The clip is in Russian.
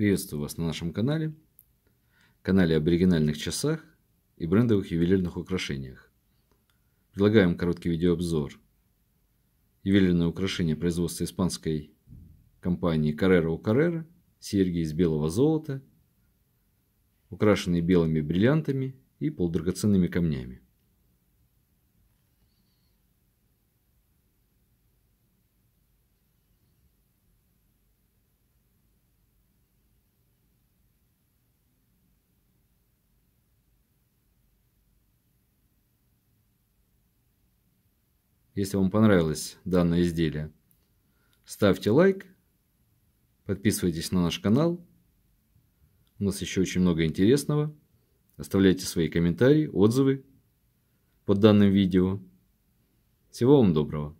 Приветствую вас на нашем канале, канале об оригинальных часах и брендовых ювелирных украшениях. Предлагаем короткий видеообзор. Ювелирное украшение производства испанской компании Carrera у Carrera, серьги из белого золота, украшенные белыми бриллиантами и полудрагоценными камнями. если вам понравилось данное изделие. Ставьте лайк, подписывайтесь на наш канал. У нас еще очень много интересного. Оставляйте свои комментарии, отзывы под данным видео. Всего вам доброго!